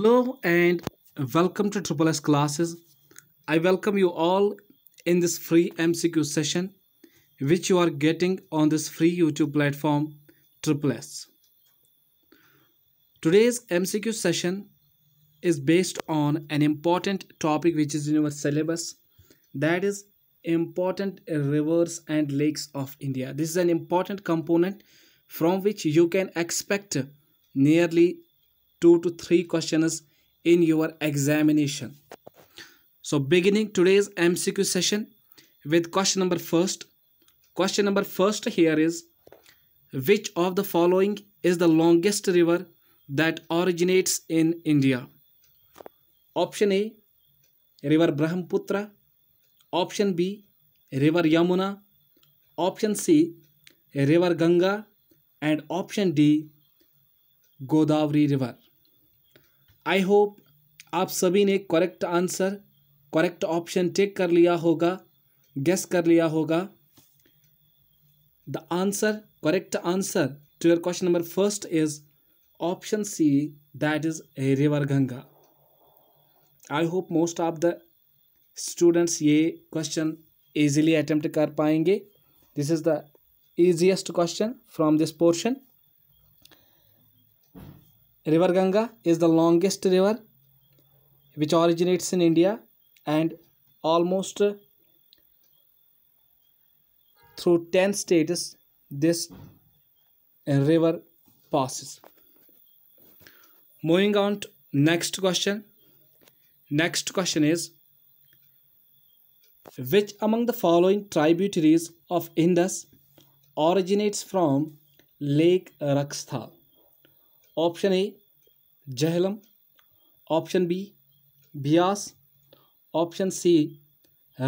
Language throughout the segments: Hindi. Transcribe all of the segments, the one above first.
Hello and welcome to Triple S classes. I welcome you all in this free MCQ session which you are getting on this free YouTube platform Triple S. Today's MCQ session is based on an important topic which is in our syllabus that is important rivers and lakes of India. This is an important component from which you can expect nearly two to three questions in your examination. So beginning today's MCQ session with question number first. Question number first here is which of the following is the longest river that originates in India? Option A River Brahmaputra Option B River Yamuna Option C River Ganga and option D Godavari River I hope आप सभी ने correct answer correct option take कर लिया होगा गेस कर लिया होगा the answer correct answer to your question number first is option C that is a river Ganga I hope most of the students ये क्वेश्चन ईजिली अटेम्प्ट कर पाएंगे this is the easiest question from this portion River Ganga is the longest river which originates in India and almost uh, through 10 states this uh, river passes. Moving on to next question. Next question is which among the following tributaries of Indus originates from Lake Raksthal? Option A Jhelum option B Beas option C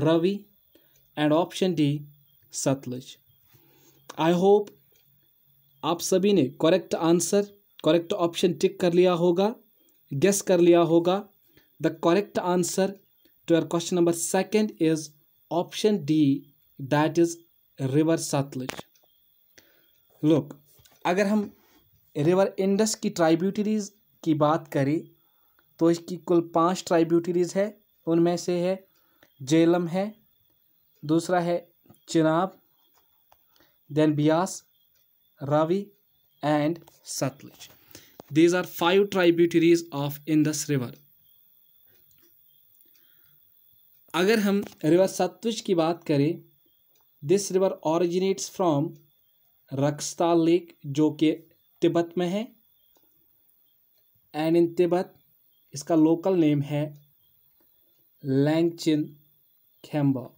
Ravi and option D Sutlej I hope आप सभी ने correct answer correct option tick कर लिया होगा गेस कर लिया होगा the correct answer to your question number second is option D that is river Sutlej look अगर हम रिवर इंडस की ट्राइब्यूटरीज़ की बात करें तो इसकी कुल पांच ट्राइब्यूटरीज़ है उनमें से है जेलम है दूसरा है Chenab then Beas Ravi and Sutlej these are five tributaries of Indus river अगर हम रिवर सतलज की बात करें this river originates from Rakshastal lake जो कि तिब्बत में है एंड इन तिब्बत इसका लोकल नेम है Langchen Khambab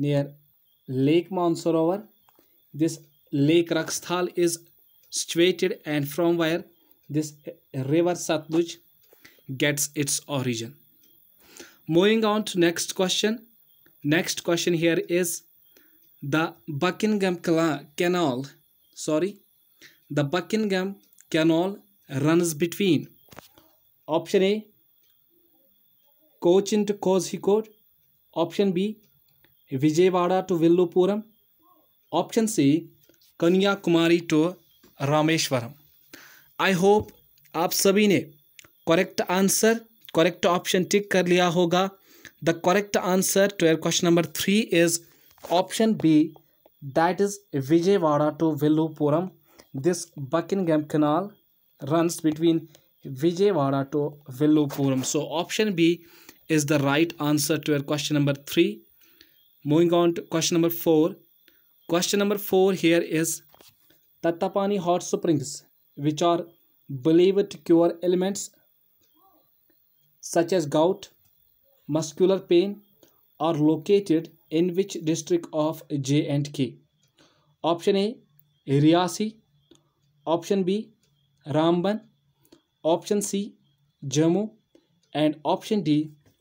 near lake Mansarovar this lake Rakshastal is situated and from where this river Sutlej gets its origin moving on to next question next question here is the Buckingham कला sorry the buckingham canal runs between option a cochin to kozhikode option b vijayawada to villupuram option c Kanyakumari to Rameswaram I hope आप सभी ने correct answer correct option tick कर लिया होगा the correct answer to question number three is option B that is Vijayawada to Villupuram This Buckingham Canal runs between Vijayawada to Villupuram. So option B is the right answer to your question number 3. Moving on to question number 4. Question number 4 here is Tattapani hot springs which are believed to cure ailments such as gout, muscular pain are located in which district of J&K? Option A, Riyasi. Option B Ramban option C Jammu and option D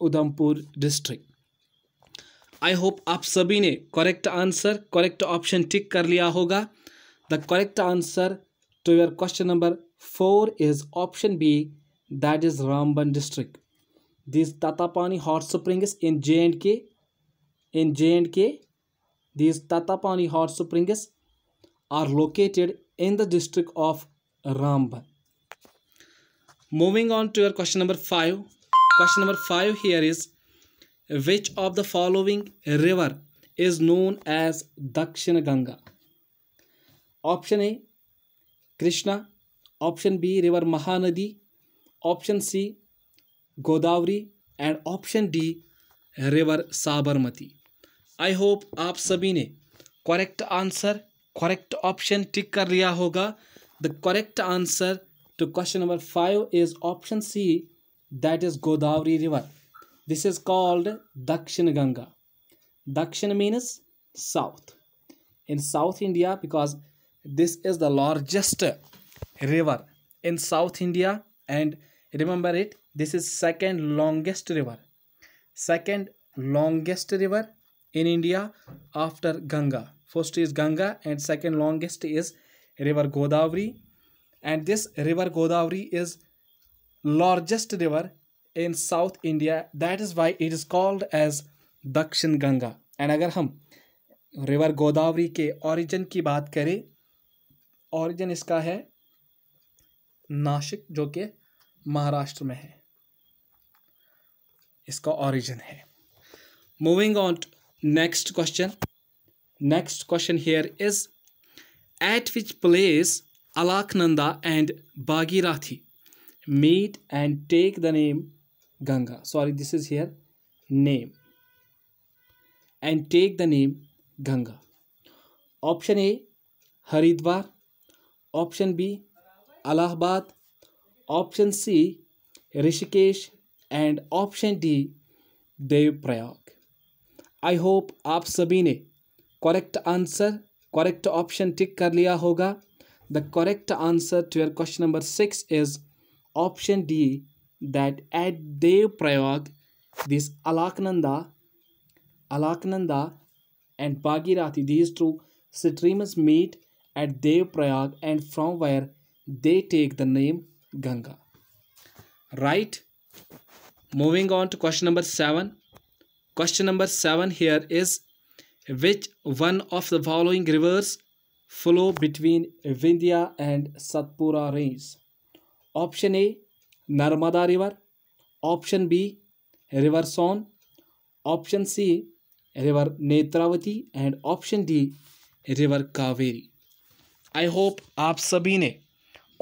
Udhampur district I hope आप सभी ने correct answer correct option tick कर लिया होगा the correct answer to your question number four is option B that is Ramban district hot in J and K in J and K this Tatapani hot springs are located in the district of Ramban. Moving on to your question number 5. Question number 5 here is which of the following river is known as Dakshin Ganga? Option A Krishna, option B river Mahanadi, option C Godavari and option D river Sabarmati I hope आप सभी ने correct answer correct option tick कर लिया होगा the correct answer to question number five is option C that is Godavari river this is called Dakshin Ganga Dakshin means south in south India because this is the largest river in south India and remember it this is second longest river second longest river in India after Ganga First is Ganga and second longest is river Godavari. And this river Godavari is largest river in South India. That is why it is called as दक्षिण गंगा एंड अगर हम रिवर गोदावरी के ओरिजिन की बात करें ओरिजिन इसका है नासिक जो कि महाराष्ट्र में है इसका ओरिजिन है moving on next question Next question here is At which place Alaknanda and Bhagirathi meet and take the name Ganga? Sorry, this is here name. And take the name Ganga. Option A Haridwar. Option B Allahabad. Option C Rishikesh. And option D Dev Prayag I hope आप सभी ने correct answer correct option tick कर लिया होगा the correct answer to your question number six is option D that at Dev Prayag this Alaknanda Alaknanda and Bhagirathi these two streams meet at Dev Prayag and from where they take the name Ganga right moving on to question number seven question number seven here is which one of the following rivers flow between Vindhya and Satpura range? Option A Narmada River, Option B River Son, Option C River Netravati and Option D river Kaveri I hope आप सभी ने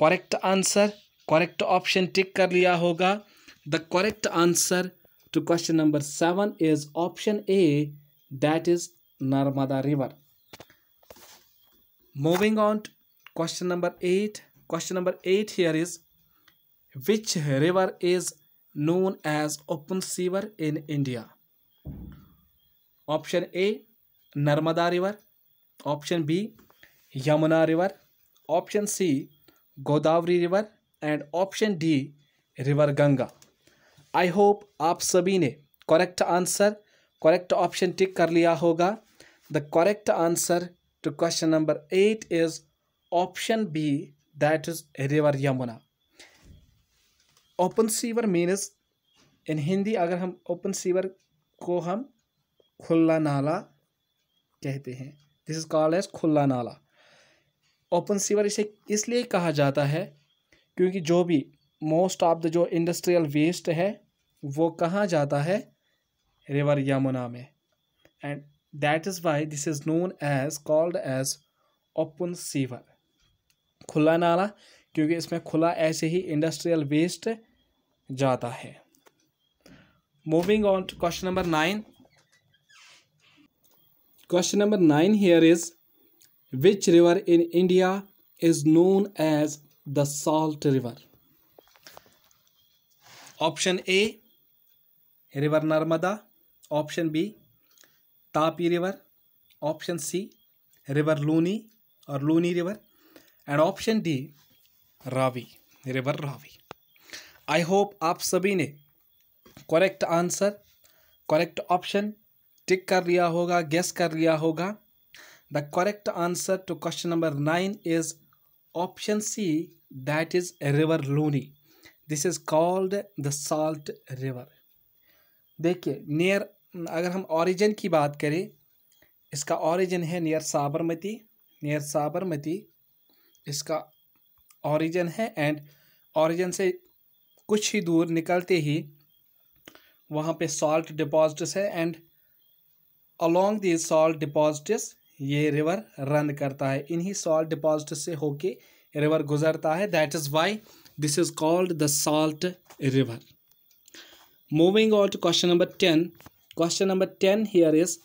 correct answer correct option tick कर लिया होगा the correct answer to question number seven is option A that is narmada river moving on to question number 8 question number 8 here is which river is known as open sewer in india option a narmada river option b yamuna river option c Godavari river and option D river Ganga I hope आप सभी ने correct answer correct option tick कर लिया होगा The correct answer to question number 8 is option B that is river Yamuna. Open sewer means in Hindi अगर हम ओपन सीवर को हम खुला नाला कहते हैं दिस इज़ कॉल्ड एज खुला नाला ओपन सीवर इसे इसलिए कहा जाता है क्योंकि जो भी मोस्ट ऑफ द जो इंडस्ट्रियल वेस्ट है वो कहाँ जाता है रिवर यमुना में and that is why this is known as called as open sewer खुला नाला क्योंकि इसमें खुला ऐसे ही इंडस्ट्रियल वेस्ट जाता है moving on to question number nine question number nine here is which river in India is known as the salt river option A river Narmada option B Tapi river option C river Luni और Luni river and option D Ravi river Ravi I hope आप सभी ने correct answer correct option tick कर लिया होगा गेस कर लिया होगा the correct answer to question number nine is option C that is river Luni this is called the salt river देखिए नियर अगर हम ऑरिजिन की बात करें इसका ऑरिजन है नियर साबरमती नियर साबरमती इसका ऑरिजिन है एंड ऑरिजन से कुछ ही दूर निकलते ही वहाँ पे सॉल्ट डिपॉजिट्स है and along the salt deposits ये रिवर रन करता है इन्हीं सॉल्ट डिपॉजिट से होके रिवर गुजरता है that is why this is called the salt river moving on to question number ten Question number 10 here is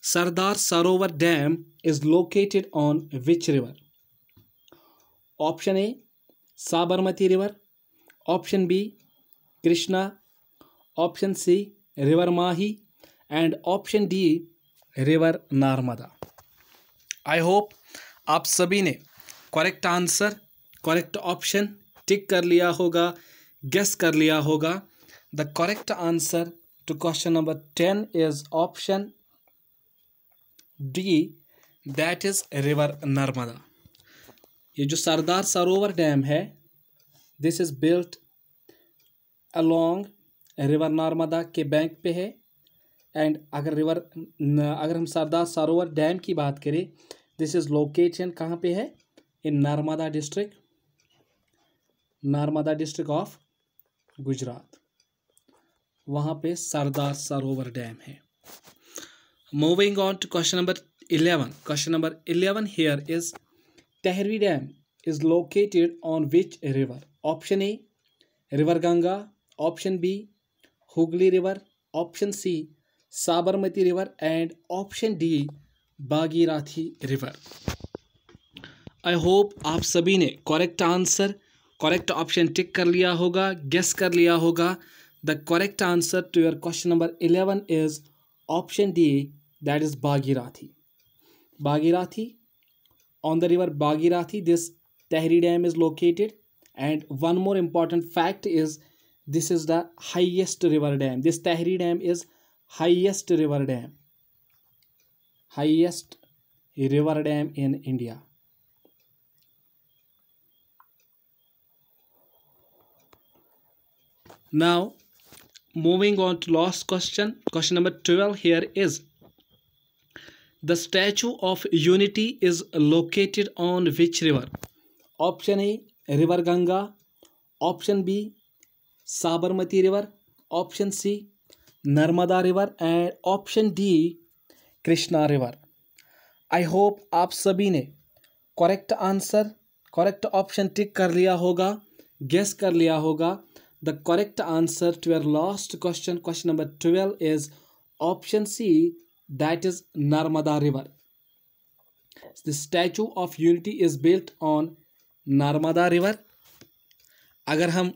Sardar Sarovar Dam is located on which river? Option A Sabarmati River. Option B Krishna. Option C River Mahi. And option D river Narmada I hope आप सभी ने correct answer correct option tick कर लिया होगा गेस कर लिया होगा the correct answer to question number 10 is option D that is river Narmada ये जो सरदार सरोवर डैम है this is built along river Narmada के बैंक पे है एंड अगर रिवर अगर हम सरदार सरोवर डैम की बात करें दिस इज़ लोकेशन कहाँ पे है in Narmada district Narmada district of Gujarat वहाँ पे सरदार सरोवर डैम है moving on to question number eleven question number eleven here is Tehri dam is located on which river option A river Ganga option B Hooghly river option C Sabarmati river and option D Bhagirathi river I hope आप सभी ने correct answer correct option tick कर लिया होगा गेस कर लिया होगा The correct answer to your question number 11 is option D that is Bhagirathi. Bhagirathi on the river Bhagirathi this Tehri dam is located and one more important fact is this is the highest river dam. This Tehri dam is highest river dam. Highest river dam in India. Now moving on to last question question number 12 here is the statue of unity is located on which river option a river ganga option b sabarmati river option c narmada river and option d krishna river i hope aap sabhi ne correct answer correct option tick kar liya hoga guess kar liya hoga the correct answer to your last question question number 12 is option c that is narmada river the statue of unity is built on narmada river agar hum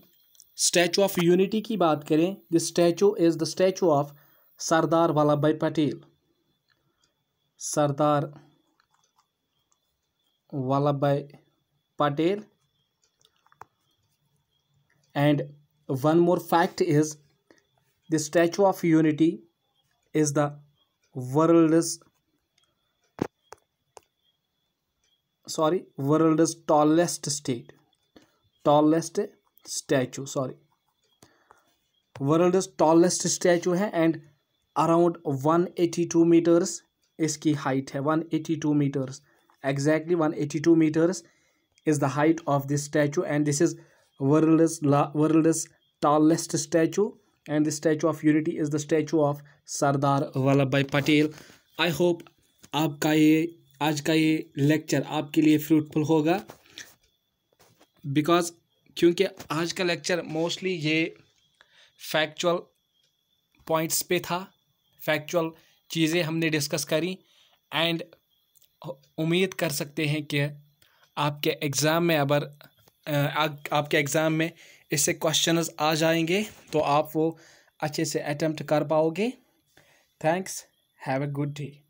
statue of unity ki baat kare the statue is the statue of sardar vallabhbhai patel sardar vallabhbhai patel and one more fact is the statue of unity is the world's sorry world's tallest state tallest statue sorry world's tallest statue है and around 182 meters iski height 182 meters exactly 182 meters is the height of this statue and this is world's world's tallest statue and the statue of unity is the statue of sardar vallabhbhai patel I hope आपका ये आज का ये लेक्चर आपके लिए फ्रूटफुल होगा बिकॉज क्योंकि आज का लेक्चर मोस्टली ये फैक्चुअल पॉइंट्स पे था फैक्चुअल चीज़ें हमने डिस्कस करी एंड उम्मीद कर सकते हैं कि आपके एग्ज़ाम में अगर आपके एग्ज़ाम में इससे क्वेश्चंस आ जाएंगे तो आप वो अच्छे से अटैम्प्ट कर पाओगे thanks have a good day